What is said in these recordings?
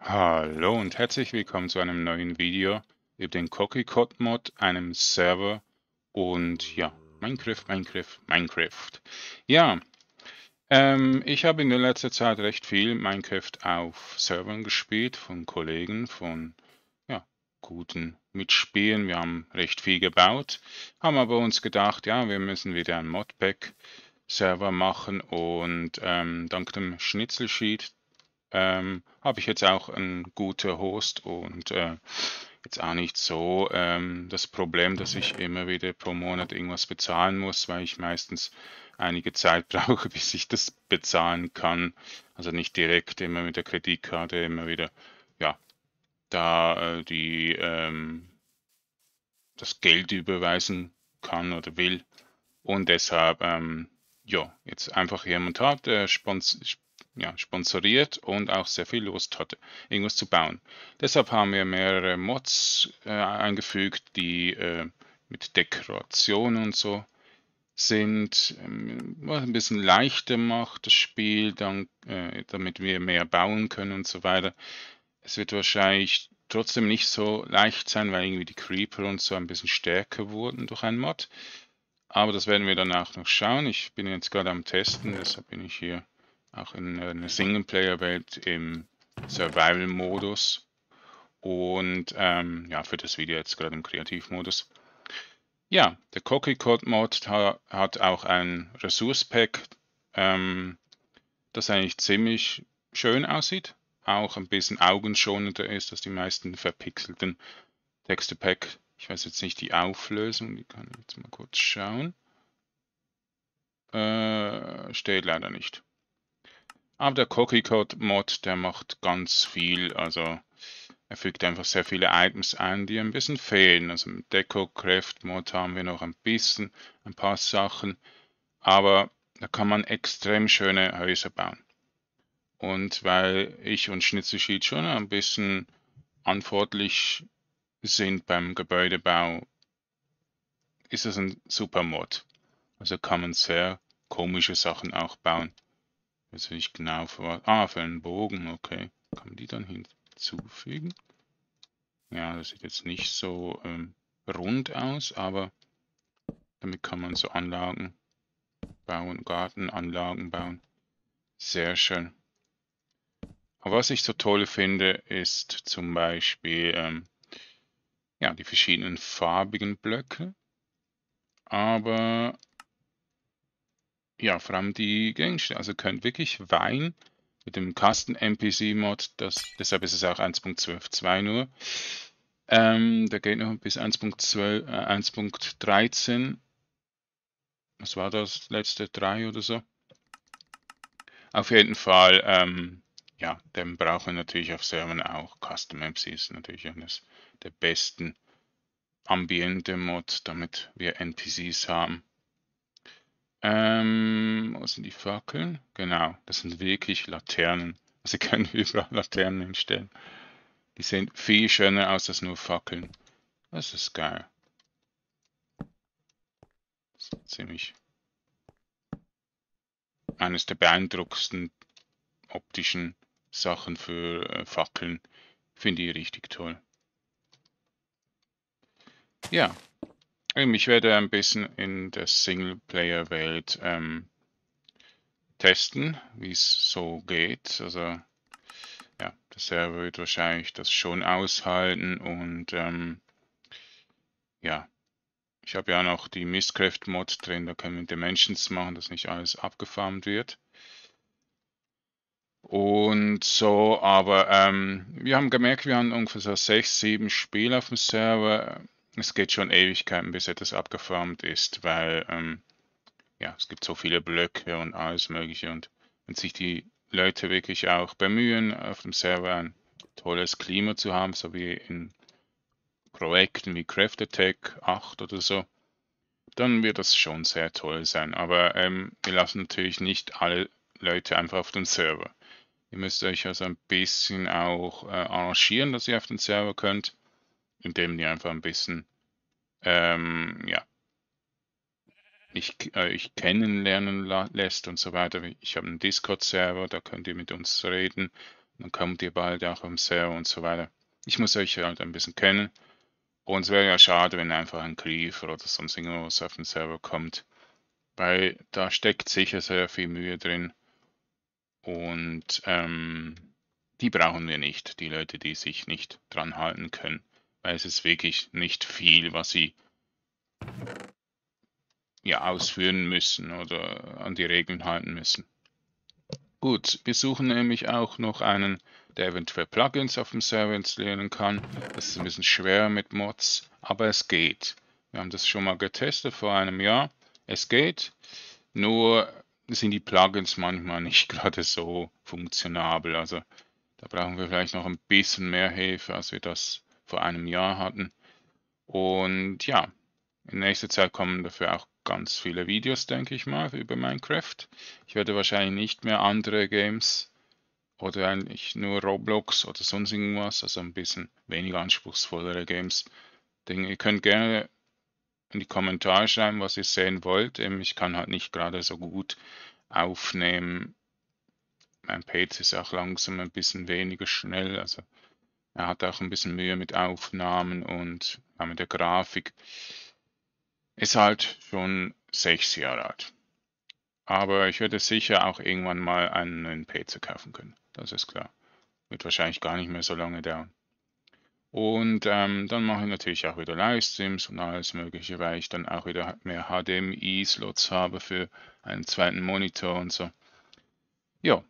Hallo und herzlich willkommen zu einem neuen Video über den CookieCod Mod, einem Server und ja, Minecraft, Minecraft, Minecraft. Ja, ähm, ich habe in der letzten Zeit recht viel Minecraft auf Servern gespielt, von Kollegen, von ja, guten Mitspielen. Wir haben recht viel gebaut, haben aber uns gedacht, ja, wir müssen wieder ein Modpack Server machen und ähm, dank dem Schnitzelsheet ähm, habe ich jetzt auch einen guten Host und äh, jetzt auch nicht so ähm, das Problem, dass ich immer wieder pro Monat irgendwas bezahlen muss, weil ich meistens einige Zeit brauche, bis ich das bezahlen kann. Also nicht direkt immer mit der Kreditkarte, immer wieder, ja, da äh, die ähm, das Geld überweisen kann oder will. Und deshalb, ähm, ja, jetzt einfach jemand hat, der spons ja, sponsoriert und auch sehr viel Lust hatte, irgendwas zu bauen. Deshalb haben wir mehrere Mods äh, eingefügt, die äh, mit Dekoration und so sind, ähm, was ein bisschen leichter macht das Spiel, dann, äh, damit wir mehr bauen können und so weiter. Es wird wahrscheinlich trotzdem nicht so leicht sein, weil irgendwie die Creeper und so ein bisschen stärker wurden durch einen Mod. Aber das werden wir danach noch schauen. Ich bin jetzt gerade am Testen, deshalb bin ich hier auch in äh, einer Singleplayer-Welt im Survival-Modus und ähm, ja, für das Video jetzt gerade im Kreativ-Modus. Ja, der Cookie Code Mod hat auch ein ressource Pack, ähm, das eigentlich ziemlich schön aussieht, auch ein bisschen augenschonender ist als die meisten verpixelten Texte Pack. Ich weiß jetzt nicht die Auflösung, die kann ich jetzt mal kurz schauen. Äh, steht leider nicht. Aber ah, der Cookie-Code-Mod, der macht ganz viel. Also er fügt einfach sehr viele Items ein, die ein bisschen fehlen. Also im Deco-Craft-Mod haben wir noch ein bisschen, ein paar Sachen. Aber da kann man extrem schöne Häuser bauen. Und weil ich und Schnitzelschied schon ein bisschen anforderlich sind beim Gebäudebau, ist das ein super Mod. Also kann man sehr komische Sachen auch bauen. Jetzt bin ich genau für Ah, für einen Bogen, okay. Kann man die dann hinzufügen? Ja, das sieht jetzt nicht so ähm, rund aus, aber damit kann man so Anlagen bauen, Gartenanlagen bauen. Sehr schön. Aber was ich so toll finde, ist zum Beispiel ähm, ja, die verschiedenen farbigen Blöcke. Aber ja, vor allem die Gegenstände. Also könnt wirklich Wein mit dem Custom NPC Mod, das, deshalb ist es auch 1.12.2 nur. Ähm, da geht noch bis 1.12, äh, 1.13. Was war das? Letzte 3 oder so? Auf jeden Fall, ähm, ja, den brauchen wir natürlich auf Servern auch Custom ist natürlich eines der besten ambiente Mod, damit wir NPCs haben. Ähm, wo sind die Fackeln? Genau, das sind wirklich Laternen. Sie also können überall Laternen hinstellen. Die sehen viel schöner aus als nur Fackeln. Das ist geil. Das ist ziemlich eines der beeindruckendsten optischen Sachen für äh, Fackeln. Finde ich richtig toll. Ja, ich werde ein bisschen in der Singleplayer-Welt ähm, testen, wie es so geht. Also ja, der Server wird wahrscheinlich das schon aushalten und ähm, ja, ich habe ja noch die Mistcraft-Mod drin, da können wir Dimensions machen, dass nicht alles abgefarmt wird. Und so, aber ähm, wir haben gemerkt, wir haben ungefähr so 6, 7 Spiele auf dem Server es geht schon Ewigkeiten, bis etwas abgeformt ist, weil ähm, ja, es gibt so viele Blöcke und alles Mögliche und wenn sich die Leute wirklich auch bemühen, auf dem Server ein tolles Klima zu haben, so wie in Projekten wie Craft Attack 8 oder so, dann wird das schon sehr toll sein. Aber ähm, wir lassen natürlich nicht alle Leute einfach auf dem Server. Ihr müsst euch also ein bisschen auch äh, arrangieren, dass ihr auf den Server könnt indem die einfach ein bisschen, ähm, ja, ich, äh, ich kennenlernen lässt und so weiter. Ich habe einen Discord-Server, da könnt ihr mit uns reden. Dann kommt ihr bald auch im Server und so weiter. Ich muss euch halt ein bisschen kennen. Und es wäre ja schade, wenn einfach ein Griefer oder sonst irgendwas auf den Server kommt. Weil da steckt sicher sehr viel Mühe drin. Und ähm, die brauchen wir nicht, die Leute, die sich nicht dran halten können weil es ist wirklich nicht viel, was sie ja ausführen müssen oder an die Regeln halten müssen. Gut, wir suchen nämlich auch noch einen, der eventuell Plugins auf dem Server installieren kann. Das ist ein bisschen schwer mit Mods, aber es geht. Wir haben das schon mal getestet vor einem Jahr. Es geht, nur sind die Plugins manchmal nicht gerade so funktionabel. Also da brauchen wir vielleicht noch ein bisschen mehr Hilfe, als wir das vor einem Jahr hatten. Und ja, in nächster Zeit kommen dafür auch ganz viele Videos, denke ich mal, über Minecraft. Ich werde wahrscheinlich nicht mehr andere Games oder eigentlich nur Roblox oder sonst irgendwas, also ein bisschen weniger anspruchsvollere Games. Denke, ihr könnt gerne in die Kommentare schreiben, was ihr sehen wollt. Ich kann halt nicht gerade so gut aufnehmen. Mein Page ist auch langsam ein bisschen weniger schnell, also er hat auch ein bisschen Mühe mit Aufnahmen und mit der Grafik. Ist halt schon sechs Jahre alt. Aber ich werde sicher auch irgendwann mal einen neuen PC kaufen können. Das ist klar. Wird wahrscheinlich gar nicht mehr so lange dauern. Und ähm, dann mache ich natürlich auch wieder Livestreams und alles Mögliche, weil ich dann auch wieder mehr HDMI-Slots habe für einen zweiten Monitor und so. Ja,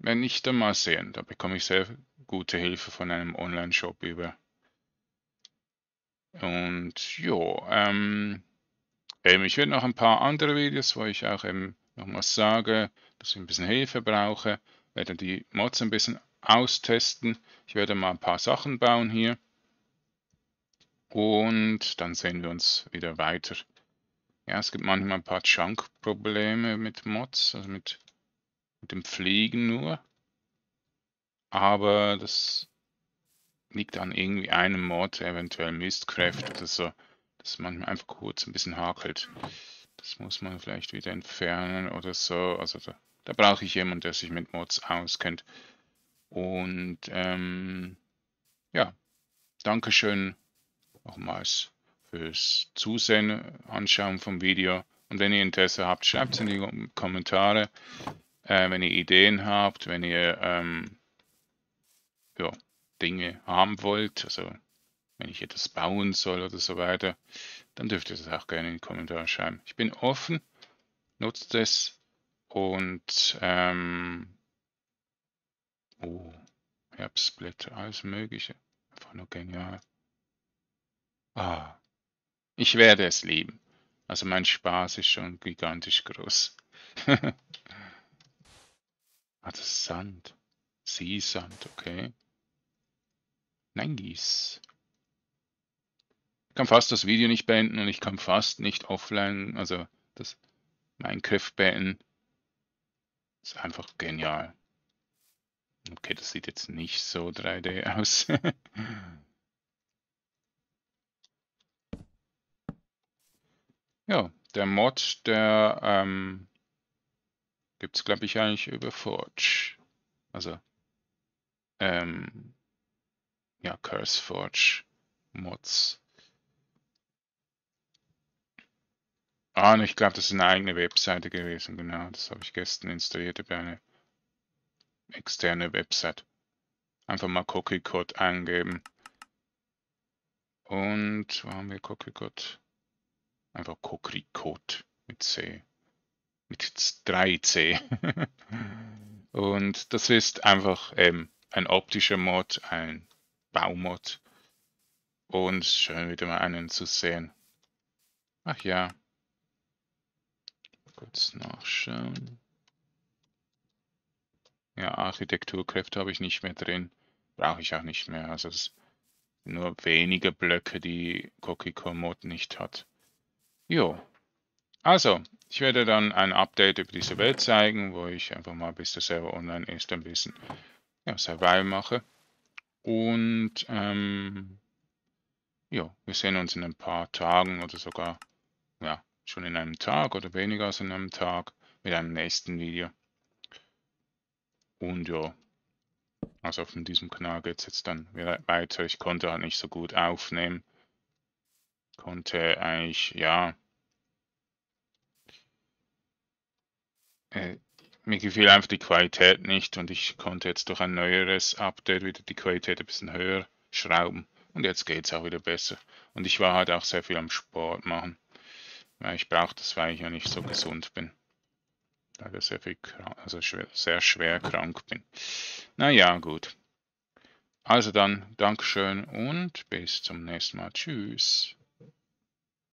wenn ich dann mal sehen. Da bekomme ich sehr gute Hilfe von einem Online-Shop über. Und ja, ähm, eben, ich werde noch ein paar andere Videos, wo ich auch eben nochmals sage, dass ich ein bisschen Hilfe brauche, werde die Mods ein bisschen austesten. Ich werde mal ein paar Sachen bauen hier. Und dann sehen wir uns wieder weiter. Ja, es gibt manchmal ein paar chunk probleme mit Mods, also mit, mit dem Fliegen nur aber das liegt an irgendwie einem Mod, eventuell Mistkräfte oder so, dass manchmal einfach kurz ein bisschen hakelt. Das muss man vielleicht wieder entfernen oder so. Also da, da brauche ich jemanden, der sich mit Mods auskennt. Und ähm, ja, Dankeschön nochmals fürs Zusehen, Anschauen vom Video. Und wenn ihr Interesse habt, schreibt es in die Kommentare. Äh, wenn ihr Ideen habt, wenn ihr ähm, Dinge haben wollt, also wenn ich etwas bauen soll oder so weiter, dann dürft ihr das auch gerne in den Kommentare schreiben. Ich bin offen, nutzt es und ähm, oh, Herbstblätter, alles Mögliche. Einfach nur genial. Ah, ich werde es lieben. Also mein Spaß ist schon gigantisch groß. ah, das ist Sand. Seesand, okay. Neingieß. Ich kann fast das Video nicht beenden und ich kann fast nicht offline, also das Minecraft beenden. Ist einfach genial. Okay, das sieht jetzt nicht so 3D aus. ja, der Mod, der ähm, gibt es, glaube ich, eigentlich über Forge. Also, ähm, ja, CurseForge Mods. Ah, und ich glaube, das ist eine eigene Webseite gewesen, genau. Das habe ich gestern installiert über eine externe Webseite. Einfach mal Cookie Code eingeben. Und wo haben wir Cookie Code? Einfach Cookie Code mit C. Mit 3C. und das ist einfach ähm, ein optischer Mod, ein Baumut. Und schön wieder mal einen zu sehen. Ach ja. Kurz nachschauen. Ja, Architekturkräfte habe ich nicht mehr drin. Brauche ich auch nicht mehr. Also es nur wenige Blöcke, die Kokiko Mod nicht hat. Jo. Also, ich werde dann ein Update über diese Welt zeigen, wo ich einfach mal, bis der Server online ist, ein bisschen ja, Survival mache. Und ähm, ja, wir sehen uns in ein paar Tagen oder sogar ja, schon in einem Tag oder weniger als in einem Tag mit einem nächsten Video. Und ja, also von diesem Kanal geht es jetzt dann weiter. Ich konnte halt nicht so gut aufnehmen. Konnte eigentlich, ja, äh, mir gefiel einfach die Qualität nicht und ich konnte jetzt durch ein neueres Update wieder die Qualität ein bisschen höher schrauben. Und jetzt geht es auch wieder besser. Und ich war halt auch sehr viel am Sport machen. Weil ich brauche das, weil ich ja nicht so gesund bin. Leider sehr viel also schwer, sehr schwer krank bin. Naja, gut. Also dann, Dankeschön und bis zum nächsten Mal. Tschüss.